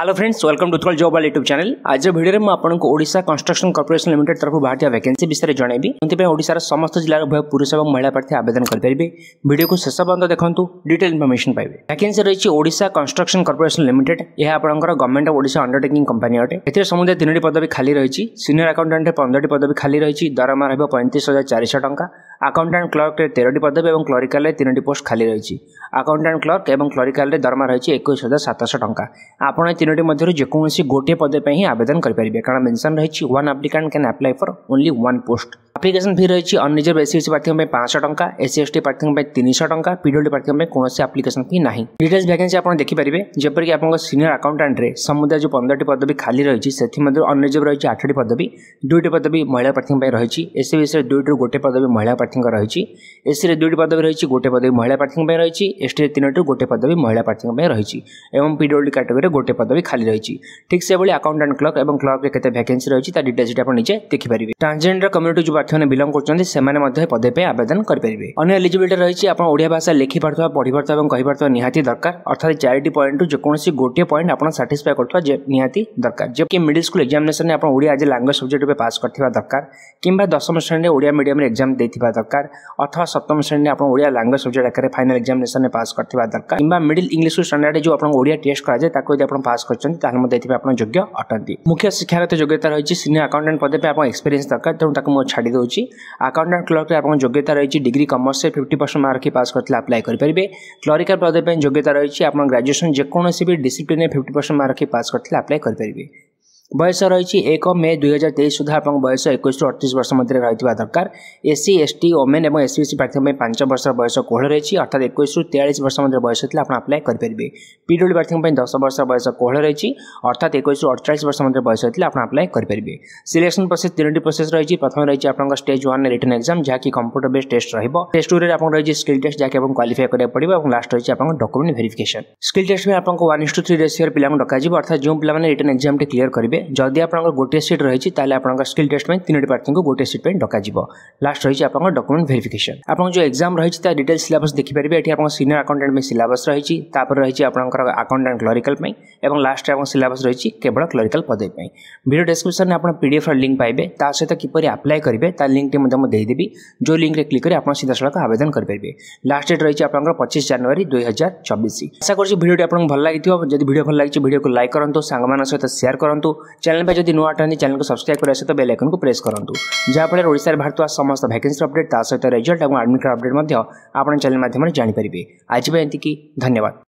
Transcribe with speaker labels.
Speaker 1: hello friends welcome to Utkal job वाल YouTube channel आज video में आपको ओडा कंस्ट्रक्शन कर्पोरेसन लिमिटेड तरफ बाहर वैकेंसी विषय जनइबी से ओडार समस्त जिलार उभय पुरुष और महिला प्रार्थी आवेदन करेंगे भिडियो को शेष पर्यटन देखूँ डिटेल इनफर्मेशन पाए वैकेंसी रही ओडा कंस्ट्रक्शन कर्पोरेसन लिमिटेड यह आप गवर्नमेंट ऑफ ओडा अंडरटेकिंग कंपनी अटे ए समुदाय तीन पदवी खाली रही सिनियर आकाउंटाट पंद्रह पदवी खाली रही दरमा रहा पैंतीस हजार चारिश टाँचा आकाउंटाट क्लर्क तेरह पदवी और क्लरिकाल तीनो पोस्ट खाली रही आकाउंटाट क्लर्क और क्लरिकाल दरमा रही है एक हजार सतश टाँग आपने तीनो मध्य जो गोटे पदवे ही आवेदन करेंगे कारण मेनसन रही one applicant can apply for only one post application fee रही अनरिजर्व एस एस प्रार्थियों में पांच टाँचा एस एस टी प्रार्थियों में तीन शौ टाँग पीडब्ल्यू प्रार्थियों में कौन से आप्लिकेसन फी ना डिटेल्स भैकेंसी आप देखिए जपरिक आप सीनियर आकाउंटाट्रे समुदाय जो पंद्रह पदवी खाली रही है से अनरिजर्व रही आठ पदवी दुईट पदवी महिला प्रार्थियों रही एस सी विषय दुईट गोटे पदवी महिला प्रार्थी रही एससी दुईट पदवी रही गोटे पदवी महिला प्रार्थियों रही ଏସ୍ ଟି ତିନୋଟି ଗୋଟିଏ ପଦବୀ ମହିଳା ପ୍ରାର୍ଥୀଙ୍କ ପାଇଁ ରହିଛି ଏବଂ ପିଡବ୍ଲ୍ୟୁଡି କାଟେଗୋରୀରେ ଗୋଟିଏ ପଦବୀ ଖାଲି ରହିଛି ଠିକ୍ ସେଭଳି ଆକାଉଣ୍ଟାଣ୍ଟ କ୍ଲର୍କ ଏବଂ କ୍ଲର୍କରେ କେତେ ଭ୍ୟାକେନ୍ସି ରହିଛି ତା ଡିଟେଲ୍ସଟି ଆପଣ ନିଜେ ଦେଖିପାରିବେ ଟ୍ରାନ୍ସଜେଣ୍ଡର କମ୍ୟୁନିଟି ଯେଉଁ ପ୍ରାର୍ଥୀମାନେ ବିଲଙ୍ଗ କରୁଛନ୍ତି ସେମାନେ ମଧ୍ୟ ପଦେ ପାଇଁ ଆବେଦନ କରିପାରିବେ ଅନ୍ୟ ଏଲିଜିବିଲିଟି ରହିଛି ଆପଣ ଓଡ଼ିଆ ଭାଷା ଲେଖିପାରୁଥିବା ପଢ଼ିପାରୁଥିବା ଏବଂ କହିପାରୁଥିବା ନିହାତି ଦରକାର ଅର୍ଥାৎ ଚାରିଟି ପଏଣ୍ଟରୁ ଯେକୌଣସି ଗୋଟିଏ ପଏଣ୍ଟ ଆପଣ ସାଟିସ୍ଫାଏ କରୁଥିବା ନିହାତି ଦରକାର ଯେକି ମିଡିଲ୍ ସ୍କୁଲ ଏକ୍ଜାମିନେସନରେ ଆପଣ ଓଡ଼ିଆ ଆଜି ଲାଙ୍ଗୁଏଜ ସବଜେକ୍ଟ ରୂପେ ପାସ୍ କରିଥିବା ଦରକାର କିମ୍ବା ଦଶମ ଶ୍ରେଣୀରେ ଓଡ଼ିଆ ମିଡିୟମରେ ଏକ୍ଜାମ୍ ଦେଇଥିବା ଦରକାର ଅଥବା ସପ୍ତମ ଶ୍ରେଣୀରେ ଆପଣ ଓଡ଼ିଆ ଲାଙ୍ଗୁଏଜ ସବଜେକ୍ଟ ଆକାରରେ ଫାଇନାଲ୍ ଏକ୍ଜାମିନେସନରେ ପାସ୍ କରିଥିବା ଦରକାର କିମ୍ବା ମିଡିଲ୍ ଇଂଲିଶକୁ ଷ୍ଟାଣ୍ଡାର୍ଡ ଯେଉଁ ଆପଣଙ୍କ ଓଡ଼ିଆ ଟେଷ୍ଟ କରାଯାଏ ତାକୁ ଯଦି ଆପଣ ପାସ୍ କରିଛନ୍ତି ତାହେଲେ ମଧ୍ୟ ଏଥିପାଇଁ ଆପଣ ଯୋଗ୍ୟ ଅଟନ୍ତି ମୁଖ୍ୟ ଶିକ୍ଷାଗତ ଯୋଗ୍ୟତା ରହିଛି ସିନିୟର ଆକାଉଣ୍ଟାଣ୍ଟ ପଦ ପାଇଁ ଆପଣ ଏକ୍ସପିରିଏନ୍ସ ଦରକାର ତେଣୁ ତାକୁ ମୁଁ ଛାଡ଼ି ଦେଉଛି ଆକାଉଣ୍ଟାଣ୍ଟ କ୍ଲର୍କରେ ଆପଣଙ୍କ ଯୋଗ୍ୟତା ରହିଛି ଡିଗ୍ରୀ କମର୍ସରେ ଫିଫ୍ଟି ପରସେଣ୍ଟ ମାର୍କ ରଖି ପାସ୍ କରିଥିଲେ ଆପ୍ଲାଏ କରିପାରିବେ କ୍ଲରିକାଲ ପଦ ପାଇଁ ଯୋଗ୍ୟତା ରହିଛି ଆପଣ ଗ୍ରାଜୁଏସନ୍ ଯେକୌଣସି ବି ଡିସିପ୍ଲିନରେ ଫିଫ୍ଟି ପରସେଣ୍ଟ ମାର୍କ ରଖି ପାସ୍ କରିଥିଲେ ଆପ୍ଲାଏ କରିପାରିବେ বয়স রইছি একো মে 2023 सुधाপক বয়স 21 টু 38 বছর মnder রইতি দরকার एससी एसटी ওমেন এবং এসবিসি পাঠ্যমে 5 বছর বয়স কোহল রইছি অর্থাৎ 21 টু 43 বছর মnder বয়স তলে আপনা এপ্লাই করি পারবি পিডলвартиং পই 10 বছর বয়স কোহল রইছি অর্থাৎ 21 টু 48 বছর মnder বয়স তলে আপনা এপ্লাই করি পারবি সিলেকশন process তিনেটি process রইছি প্রথম রইছি আপনা স্টেজ 1 রিটেন एग्जाम যা কি কম্পিউটার বেস টেস্ট রইব টেস্ট তরে আপনা রইছি স্কিল টেস্ট যাকে কোয়ালিফাই করে পড়িব এবং লাস্ট রইছি আপনা ডকুমেন্ট ভেরিফিকেশন স্কিল টেস্ট মে আপনা 1:3 রেশিও পিলম ডকা জিবা অর্থাৎ জুম পিলম নে রিটেন एग्जाम তে ক্লিয়ার করবি যদি আপনার গোটিয়ে সিট রয়েছে তাহলে আপনার স্কিল টেস্ট পাই তিনোটি প্রার্থী গোটিয়ে সিট পাই ডকাযিব লাস্ট রয়েছে আপনার ডকুমেন্ট ভেরিফিকেসন আপনার যে এক্সাম রয়েছে তার ডিটেল সিলাবস দেখিপারে এটি আপনার সিনিয়র আকাউন্টাট সিলাবস রয়েছে তাপরে রয়েছে আপনার আকাউন্টাট ক্লরিকাল এবং লাস্টে আপনার সিলাবস রয়েছে কেবল ক্লরিকাল পদবী পাই ভিডিও ডেসক্রিপশনে আপনার পিডিএফর লিঙ্ক পাইবে তা সহ কিপর আপ্লাই করবে তার লিঙ্কটি দেদেবি যে লিঙ্করে ক্লিক করে আপনার সিধাসলখ আবেদন করেপারে লাস্ট ডেট রয়েছে আপনার পঁচিশ জানুয়ারি দুই হাজার চবিশ আশা করছি ভিডিওটি আপনার ভাল লাগি যদি ভিডিও ভাল লাগছে ভিডিওকে লাইক করতো সাংমান সহ সেয়ার করতো चैनल तो पर जब नुआ अटेंट चैनल को सब्सक्राइब कर सहित बेल आइकन को प्रेस करूँ जहाँफल ओडार बाहर समस्त भैकेन्सी अपडेट सहित रेजल्ट और आडमिट कार्ड अपडेट आप चैनल मध्यम जानपरेंगे आज भी एति धन्यवाद